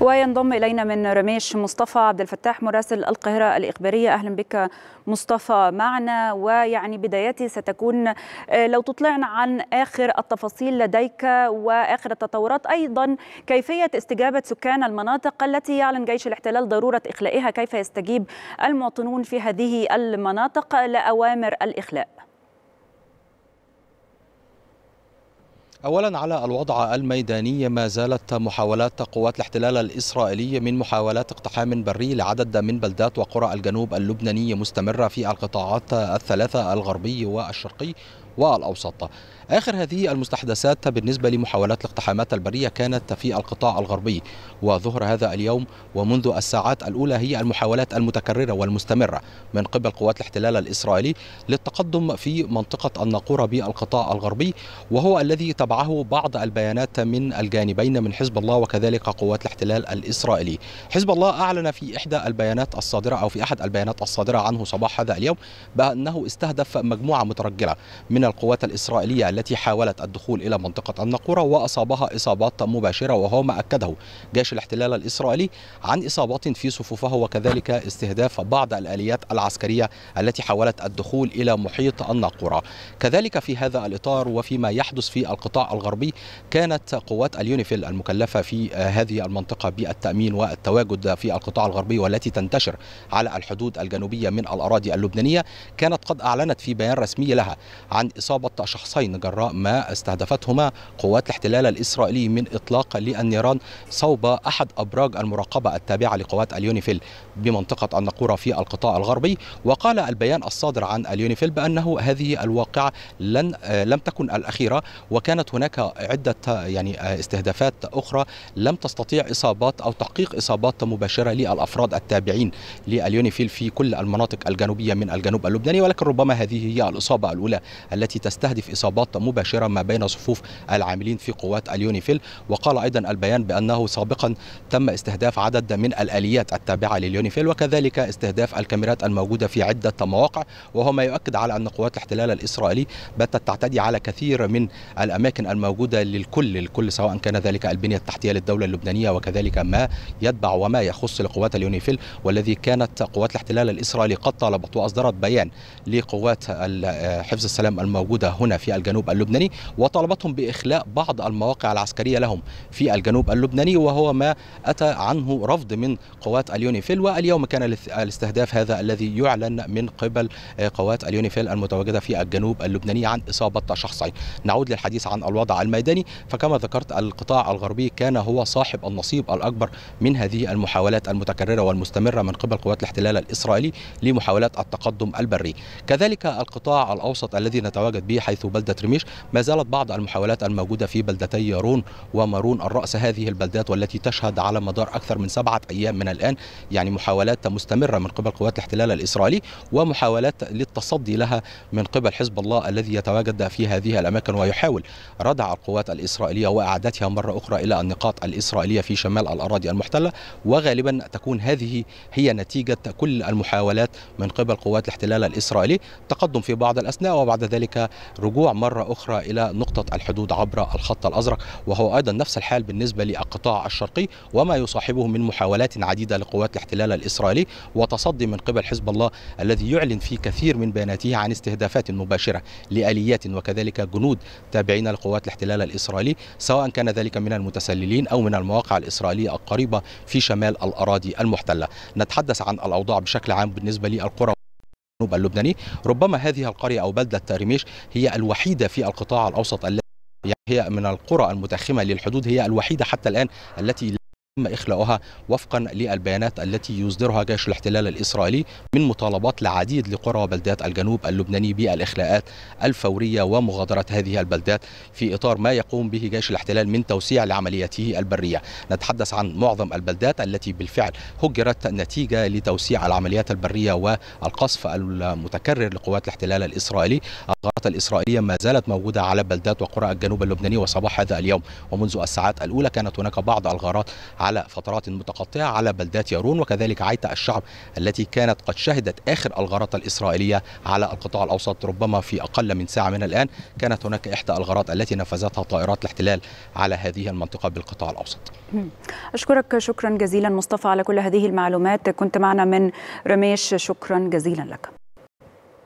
وينضم الينا من رميش مصطفى عبد الفتاح مراسل القاهره الاخباريه اهلا بك مصطفى معنا ويعني بدايتي ستكون آه، لو تطلعنا عن اخر التفاصيل لديك واخر التطورات ايضا كيفيه استجابه سكان المناطق التي يعلن جيش الاحتلال ضروره اخلائها كيف يستجيب المواطنون في هذه المناطق لاوامر الاخلاء اولا على الوضع الميداني ما زالت محاولات قوات الاحتلال الاسرائيلي من محاولات اقتحام بري لعدد من بلدات وقرى الجنوب اللبناني مستمره في القطاعات الثلاثه الغربي والشرقي والأوسط آخر هذه المستحدثات بالنسبة لمحاولات الاقتحامات البرية كانت في القطاع الغربي وظهر هذا اليوم ومنذ الساعات الأولى هي المحاولات المتكررة والمستمرة من قبل قوات الاحتلال الإسرائيلي للتقدم في منطقة الناقورة بالقطاع الغربي وهو الذي تبعه بعض البيانات من الجانبين من حزب الله وكذلك قوات الاحتلال الإسرائيلي حزب الله أعلن في إحدى البيانات الصادرة أو في أحد البيانات الصادرة عنه صباح هذا اليوم بأنه استهدف مجموعة مترجلة من القوات الإسرائيلية التي حاولت الدخول إلى منطقة النقورة وأصابها إصابات مباشرة وهو ما أكده جيش الاحتلال الإسرائيلي عن إصابات في صفوفه وكذلك استهداف بعض الآليات العسكرية التي حاولت الدخول إلى محيط الناقورة كذلك في هذا الإطار وفيما يحدث في القطاع القطاع الغربي كانت قوات اليونيفيل المكلفة في هذه المنطقة بالتأمين والتواجد في القطاع الغربي والتي تنتشر على الحدود الجنوبية من الأراضي اللبنانية كانت قد أعلنت في بيان رسمي لها عن إصابة شخصين جراء ما استهدفتهما قوات الاحتلال الإسرائيلي من إطلاق للنيران صوب أحد أبراج المراقبة التابعة لقوات اليونيفيل بمنطقة النقورة في القطاع الغربي وقال البيان الصادر عن اليونيفيل بأنه هذه الواقعة لن لم تكن الأخيرة وكانت كانت هناك عدة يعني استهدافات أخرى لم تستطيع إصابات أو تحقيق إصابات مباشرة للأفراد التابعين لليونيفيل في كل المناطق الجنوبية من الجنوب اللبناني ولكن ربما هذه هي الإصابة الأولى التي تستهدف إصابات مباشرة ما بين صفوف العاملين في قوات اليونيفيل وقال أيضا البيان بأنه سابقا تم استهداف عدد من الآليات التابعة لليونيفيل وكذلك استهداف الكاميرات الموجودة في عدة مواقع وهو ما يؤكد على أن قوات الاحتلال الإسرائيلي باتت تعتدي على كثير من الأماكن الأماكن الموجودة للكل الكل سواء كان ذلك البنية التحتية للدولة اللبنانية وكذلك ما يتبع وما يخص لقوات اليونيفيل والذي كانت قوات الاحتلال الإسرائيلي قد طالبت وأصدرت بيان لقوات حفظ السلام الموجودة هنا في الجنوب اللبناني وطالبتهم بإخلاء بعض المواقع العسكرية لهم في الجنوب اللبناني وهو ما أتى عنه رفض من قوات اليونيفيل واليوم كان الاستهداف هذا الذي يعلن من قبل آه، قوات اليونيفيل المتواجدة في الجنوب اللبناني عن إصابة شخصين نعود للحديث عن الوضع الميداني فكما ذكرت القطاع الغربي كان هو صاحب النصيب الأكبر من هذه المحاولات المتكررة والمستمرة من قبل قوات الاحتلال الإسرائيلي لمحاولات التقدم البري كذلك القطاع الأوسط الذي نتواجد به حيث بلدة رميش ما زالت بعض المحاولات الموجودة في بلدتي يارون ومارون الرأس هذه البلدات والتي تشهد على مدار أكثر من سبعة أيام من الآن يعني محاولات مستمرة من قبل قوات الاحتلال الإسرائيلي ومحاولات للتصدي لها من قبل حزب الله الذي يتواجد في هذه الأماكن ويحاول ردع القوات الإسرائيلية وأعادتها مرة أخرى إلى النقاط الإسرائيلية في شمال الأراضي المحتلة وغالبا تكون هذه هي نتيجة كل المحاولات من قبل قوات الاحتلال الإسرائيلي تقدم في بعض الأثناء وبعد ذلك رجوع مرة أخرى إلى نقطة الحدود عبر الخط الأزرق وهو أيضا نفس الحال بالنسبة للقطاع الشرقي وما يصاحبه من محاولات عديدة لقوات الاحتلال الإسرائيلي وتصدي من قبل حزب الله الذي يعلن في كثير من بياناته عن استهدافات مباشرة لآليات وكذلك جنود تابعين لقوات قوات الاحتلال الإسرائيلي سواء كان ذلك من المتسللين أو من المواقع الإسرائيلية القريبة في شمال الأراضي المحتلة نتحدث عن الأوضاع بشكل عام بالنسبة للقرى الجنوب اللبناني ربما هذه القرية أو بلدة تارميش هي الوحيدة في القطاع الأوسط التي هي من القرى المتخمة للحدود هي الوحيدة حتى الآن التي تم إخلاؤها وفقا للبيانات التي يصدرها جيش الاحتلال الإسرائيلي من مطالبات لعديد لقرى وبلدات الجنوب اللبناني بالإخلاءات الفورية ومغادرة هذه البلدات في إطار ما يقوم به جيش الاحتلال من توسيع لعملياته البرية نتحدث عن معظم البلدات التي بالفعل هجرت نتيجة لتوسيع العمليات البرية والقصف المتكرر لقوات الاحتلال الإسرائيلي الإسرائيلية ما زالت موجودة على بلدات وقرى الجنوب اللبناني وصباح هذا اليوم ومنذ الساعات الأولى كانت هناك بعض الغارات على فترات متقطعة على بلدات يارون وكذلك عيت الشعب التي كانت قد شهدت آخر الغارات الإسرائيلية على القطاع الأوسط ربما في أقل من ساعة من الآن كانت هناك إحدى الغارات التي نفذتها طائرات الاحتلال على هذه المنطقة بالقطاع الأوسط أشكرك شكرا جزيلا مصطفى على كل هذه المعلومات كنت معنا من رميش شكرا جزيلا لك